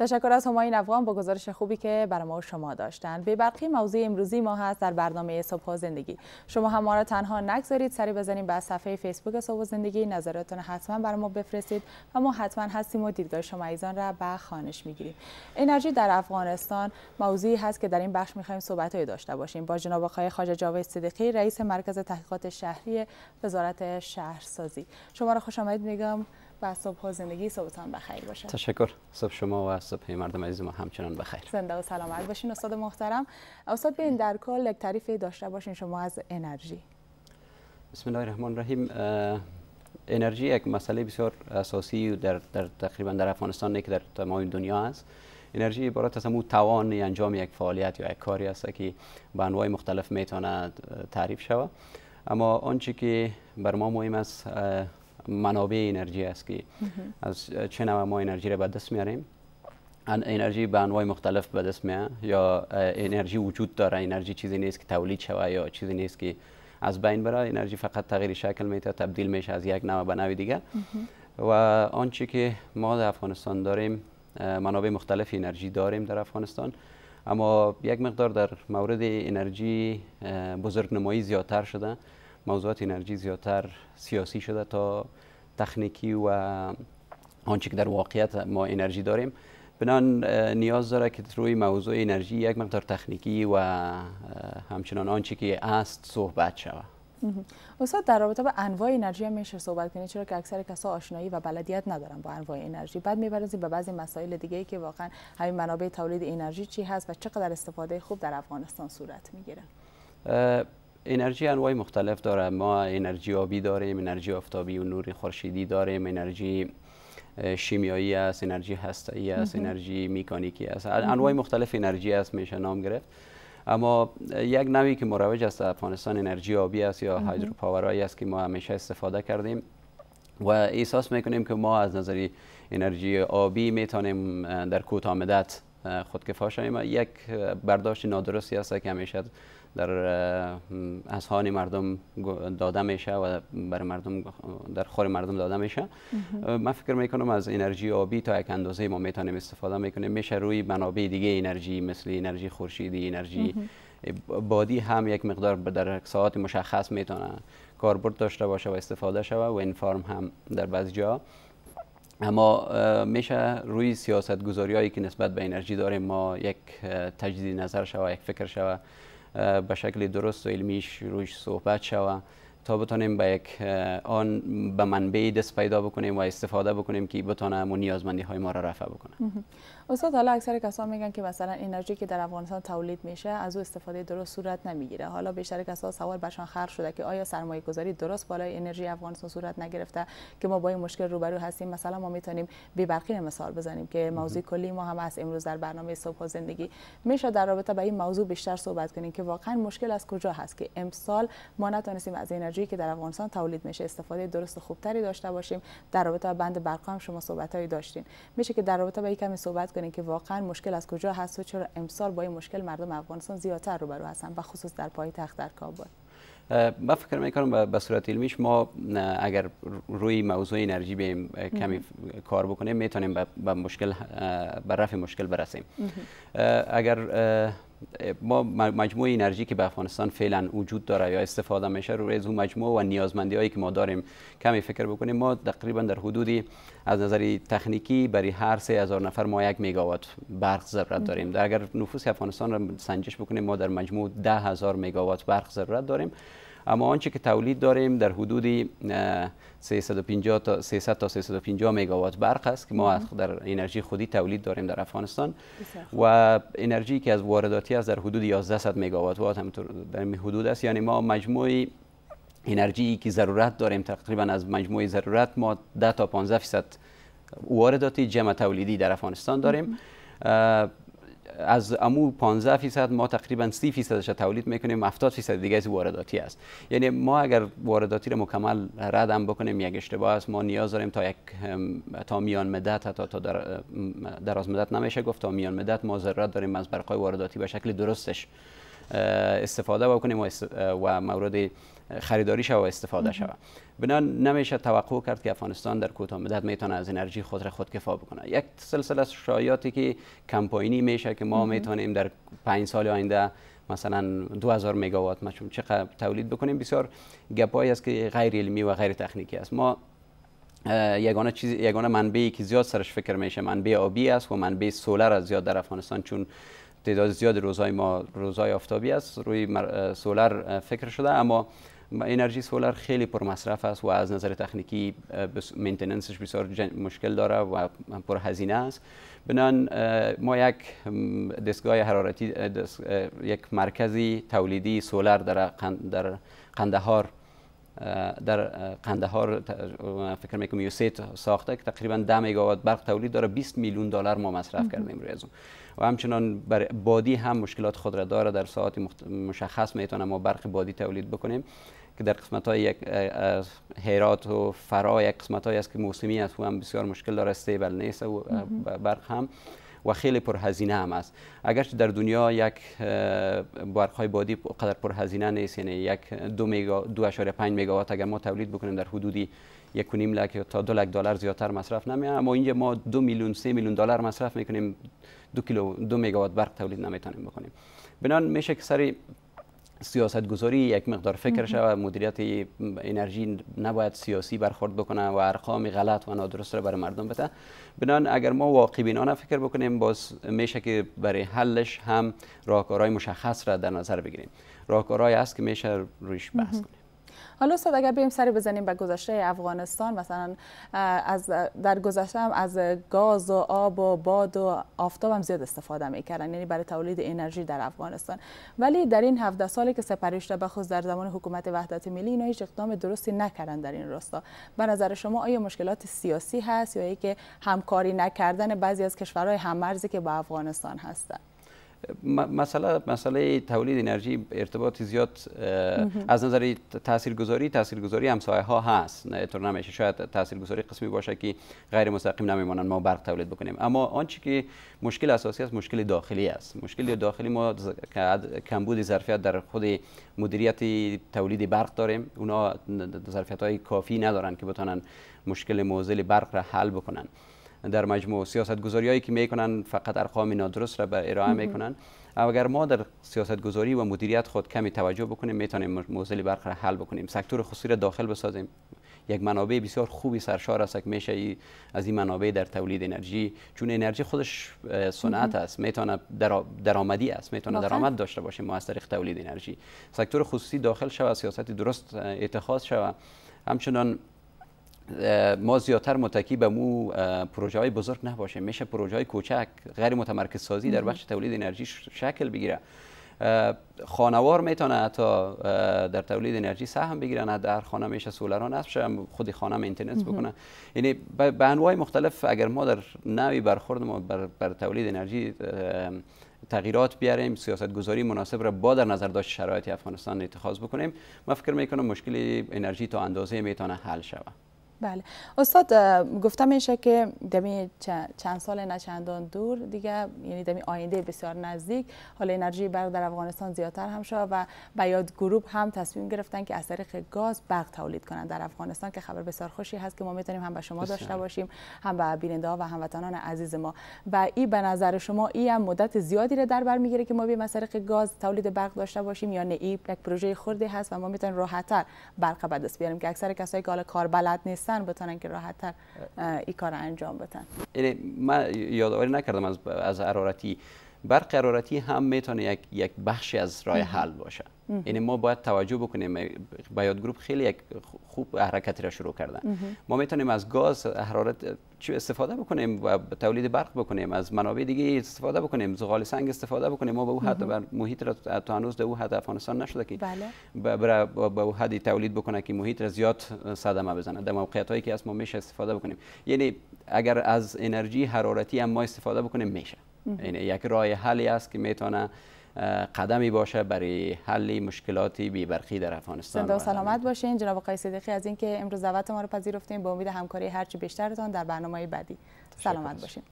تشکر از هماین افغان با گزارش خوبی که برای ما شما داشتند به برقی موضوع امروزی ما هست در برنامه صبح زندگی شما هم ما را تنها نگذارید سری بزنید به صفحه فیسبوک صبح و زندگی نظراتتون حتما برای ما بفرستید و ما حتما هستیم و دیدگاه شما ایزان را به خانش میگیریم انرژی در افغانستان موضوعی هست که در این بخش میخوایم صحبت داشته باشیم با جناب آقای خواجه جاوید صدیقی رئیس مرکز تحقیقات شهری وزارت شهرسازی شما را خوش آمدید میگم و صبح و زندگی صبحتان بخیر باشه تشکر صبح شما و صبح مردم عزیز ما همچنان بخیر زنده و سلامت باشین استاد محترم استاد بیاین در کل یک تعریف داشته باشین شما از انرژی بسم الله الرحمن الرحیم انرژی یک مسئله بسیار اساسی در, در تقریبا در افغانستان نه که در تمام دنیا است انرژی عبارت از همون توان انجام یک فعالیت یا یک کاری است که به انواع مختلف میتواند تعریف شود اما آنچه که بر ما مهم است منابع انرژی است که از چه نوع ما انرژی را به دست میاریم انرژی به انواع مختلف به دست میاد یا انرژی وجود داره انرژی چیزی نیست که تولید شوه یا چیزی نیست که از بین بره انرژی فقط تغییر شکل میده تبدیل میشه از یک نوع به نوع دیگه و آنچه که ما در افغانستان داریم منابع مختلف انرژی داریم در افغانستان اما یک مقدار در مورد انرژی بزرگ نمایی زیادتر شده موضوعات انرژی زیادتر سیاسی شده تا تکنیکی و آنچه که در واقعیت ما انرژی داریم بنان نیاز داره که روی موضوع انرژی یک مقدار تکنیکی و همچنان آنچه که است صحبت شود استاد در رابطه با انواع انرژی هم میشه صحبت کنید چرا که اکثر کسا آشنایی و بلدیت ندارن با انواع انرژی بعد میپردازیم به بعضی مسائل دیگه ای که واقعا همین منابع تولید انرژی چی هست و چقدر استفاده خوب در افغانستان صورت میگیره انرژی انواع مختلف داره ما انرژی آبی داریم انرژی آفتابی و نور خورشیدی داریم انرژی شیمیایی است انرژی هستایی است انرژی مکانیکی است انواع مختلف انرژی است میشه نام گرفت اما یک نوعی که مروج است افغانستان انرژی آبی است یا هایدرو است که ما همیشه استفاده کردیم و احساس میکنیم که ما از نظر انرژی آبی میتونیم در کوتاه مدت خودکفا شویم یک برداشت نادرستی است که همیشه در اذهان مردم داده میشه و بر مردم در خور مردم داده میشه من فکر میکنم از انرژی آبی تا یک اندازه ما میتونیم استفاده میکنیم میشه روی منابع دیگه انرژی مثل انرژی خورشیدی انرژی بادی هم یک مقدار در ساعات مشخص میتونه کاربرد داشته باشه و استفاده شوه و این فارم هم در بعضی جا اما میشه روی سیاست گذاری هایی که نسبت به انرژی داریم ما یک تجدید نظر شوه یک فکر شوه به شکل درست و علمیش روش صحبت شوه تا بتانیم به یک آن به منبعی دست پیدا بکنیم و استفاده بکنیم که بتانه نیازمندی های ما را رفع بکنه استاد حالا اکثر کسان میگن که مثلا انرژی که در افغانستان تولید میشه از او استفاده درست صورت نمیگیره حالا بیشتر کسان سوال برشان خر شده که آیا سرمایه گذاری درست بالای انرژی افغانستان صورت نگرفته که ما با این مشکل روبرو هستیم مثلا ما میتونیم بی برقی مثال بزنیم که موضوع کلی ما هم از امروز در برنامه صبح و زندگی میشه در رابطه با این موضوع بیشتر صحبت کنیم که واقعا مشکل از کجا هست که امسال ما نتونستیم از انرژی که در افغانستان تولید میشه استفاده درست و خوبتری داشته باشیم در رابطه با بند برق هم شما هایی داشتین میشه که در رابطه با این کمی صحبت که واقعا مشکل از کجا هست و چرا امسال با این مشکل مردم افغانستان زیادتر روبرو هستن و خصوص در پایتخت در کابل من فکر میکنم به صورت علمیش ما اگر روی موضوع انرژی بیم کمی کار بکنیم میتونیم به مشکل به رفع مشکل برسیم اگر ما مجموعه انرژی که به افغانستان فعلا وجود داره یا استفاده میشه رو از اون مجموعه و نیازمندی هایی که ما داریم کمی فکر بکنیم ما تقریبا در حدودی از نظر تکنیکی برای هر سه هزار نفر ما یک مگاوات برق ضرورت داریم در اگر نفوس افغانستان را سنجش بکنیم ما در مجموع ده هزار مگاوات برق ضرورت داریم اما آنچه که تولید داریم در حدود 350 تا 300 تا 350 مگاوات برق است که ما در انرژی خودی تولید داریم در افغانستان و انرژی که از وارداتی است در حدود 1100 مگاوات وات همینطور در حدود است یعنی ما مجموعی انرژی که ضرورت داریم تقریبا از مجموع ضرورت ما 10 تا 15 فیصد وارداتی جمع تولیدی در افغانستان داریم از امو 15 فیصد ما تقریبا 30 فیصدش تولید میکنیم 70 فیصد دیگه از وارداتی است یعنی ما اگر وارداتی رو مکمل رد هم بکنیم یک اشتباه است ما نیاز داریم تا یک تا میان مدت تا تا در دراز مدت نمیشه گفت تا میان مدت ما ضرورت داریم از برقای وارداتی به شکل درستش استفاده بکنیم و, مورد خریداری شود و استفاده شود بنا نمیشه توقع کرد که افغانستان در کوتاه مدت میتونه از انرژی خود را کفا بکنه یک سلسله شایعاتی که کمپاینی میشه که ما میتونیم در 5 سال آینده مثلا 2000 مگاوات مشون چقدر تولید بکنیم بسیار گپایی است که غیر علمی و غیر تکنیکی است ما یگانه چیز یگانه منبعی که زیاد سرش فکر میشه منبع آبی است و منبع سولر از زیاد در افغانستان چون تعداد زیاد روزای ما روزهای آفتابی است روی سولر فکر شده اما انرژی سولر خیلی پر است و از نظر تکنیکی مینتیننسش بسیار مشکل داره و پر هزینه است بنان ما یک دستگاه حرارتی یک مرکزی تولیدی سولر در در قندهار در قندهار فکر میکنم یوسیت ساخته که تقریبا 10 مگاوات برق تولید داره 20 میلیون دلار ما مصرف کردیم روی از و همچنان بر بادی هم مشکلات خود را داره در ساعات مشخص میتونه ما برق بادی تولید بکنیم که در قسمت های یک و فرا یک قسمت هایی است که موسمی است و هم بسیار مشکل داره استیبل نیست و برق هم و خیلی پرهزینه هم است اگرچه در دنیا یک برق های بادی قدر پرهزینه نیست یعنی یک دو میگا مگاوات اگر ما تولید بکنیم در حدودی یک و نیم لک تا دو لک دلار زیادتر مصرف نمیه اما اینجا ما دو میلیون سه میلیون دلار مصرف میکنیم دو کیلو دو مگاوات برق تولید نمیتونیم بکنیم بنان میشه که سری سیاست گذاری یک مقدار فکر و مدیریت انرژی نباید سیاسی برخورد بکنه و ارقام غلط و نادرست را برای مردم بده بنان اگر ما واقع بینانه فکر بکنیم باز میشه که برای حلش هم راهکارهای مشخص را در نظر بگیریم راهکارهای است که میشه رویش بحث کنیم حالا استاد اگر بیم سری بزنیم به گذشته افغانستان مثلا از در گذشته هم از گاز و آب و باد و آفتاب هم زیاد استفاده میکردن یعنی برای تولید انرژی در افغانستان ولی در این 17 سالی که سپری شده بخصوص در زمان حکومت وحدت ملی اینا هیچ اقدام درستی نکردن در این راستا به نظر شما آیا مشکلات سیاسی هست یا اینکه همکاری نکردن بعضی از کشورهای هممرزی که با افغانستان هستند مسئله مسئله تولید انرژی ارتباط زیاد از نظر تاثیرگذاری تاثیرگذاری همسایه ها هست نه نمیشه شاید تاثیرگذاری قسمی باشه که غیر مستقیم نمیمانند ما برق تولید بکنیم اما آنچه که مشکل اساسی است مشکل داخلی است مشکل داخلی ما کمبود ظرفیت در خود مدیریت تولید برق داریم اونا ظرفیت های کافی ندارن که بتونن مشکل موزل برق را حل بکنن در مجموع سیاست گذاری که میکنن فقط ارقام نادرست را به ارائه میکنن اگر ما در سیاست گذاری و مدیریت خود کمی توجه بکنیم میتونیم موزل برق را حل بکنیم سکتور خصوصی را داخل بسازیم یک منابع بسیار خوبی سرشار است که میشه ای از این منابع در تولید انرژی چون انرژی خودش صنعت است میتونه درآمدی است میتونه درآمد داشته باشه ما از طریق تولید انرژی سکتور خصوصی داخل شود سیاست درست اتخاذ شود همچنان ما زیادتر متکی به مو پروژه های بزرگ نباشیم میشه پروژه های کوچک غیر متمرکز سازی در بخش تولید انرژی شکل بگیره خانوار میتونه تا در تولید انرژی سهم بگیرن در خانه میشه سولران نصب شه خود خانه اینترنت بکنه یعنی به انواع مختلف اگر ما در نوی برخورد ما بر, تولید انرژی تغییرات بیاریم سیاست گذاری مناسب را با در نظر داشت شرایط افغانستان اتخاذ بکنیم ما فکر میکنم مشکل انرژی تا اندازه میتونه حل شود بله استاد گفتم میشه که دمی چند سال نه چندان دور دیگه یعنی دمی آینده بسیار نزدیک حالا انرژی برق در افغانستان زیادتر هم شد و بیاد گروپ هم تصمیم گرفتن که از طریق گاز برق تولید کنند در افغانستان که خبر بسیار خوشی هست که ما میتونیم هم به شما داشته باشیم هم به بیننده ها و هموطنان عزیز ما و این به نظر شما این هم مدت زیادی را در بر میگیره که ما به از گاز تولید برق داشته باشیم یا نه این یک پروژه خردی هست و ما میتونیم تر برق به دست بیاریم که اکثر کسایی که حالا کار بلد نیست بستن بتونن که تر این کار انجام بدن یعنی من یادآوری نکردم از از حرارتی برق هم میتونه یک یک بخشی از راه حل باشه یعنی ما باید توجه بکنیم بیاد گروپ خیلی یک خوب حرکتی را شروع کردن ما میتونیم از گاز حرارت چی استفاده بکنیم و تولید برق بکنیم از منابع دیگه استفاده بکنیم زغال سنگ استفاده بکنیم ما به اون حد بر محیط را تا هنوز ده اون حد افغانستان نشده که بله. به اون حدی تولید بکنه که محیط را زیاد صدمه بزنه در موقعیت هایی که از ما میشه استفاده بکنیم یعنی اگر از انرژی حرارتی هم ما استفاده بکنیم میشه یعنی یک راه حلی است که میتونه قدمی باشه برای حل مشکلات برخی در افغانستان زنده و سلامت باشین جناب آقای صدیقی از اینکه امروز دعوت ما رو پذیرفتیم با امید همکاری هرچی بیشترتان در برنامه بعدی سلامت باشین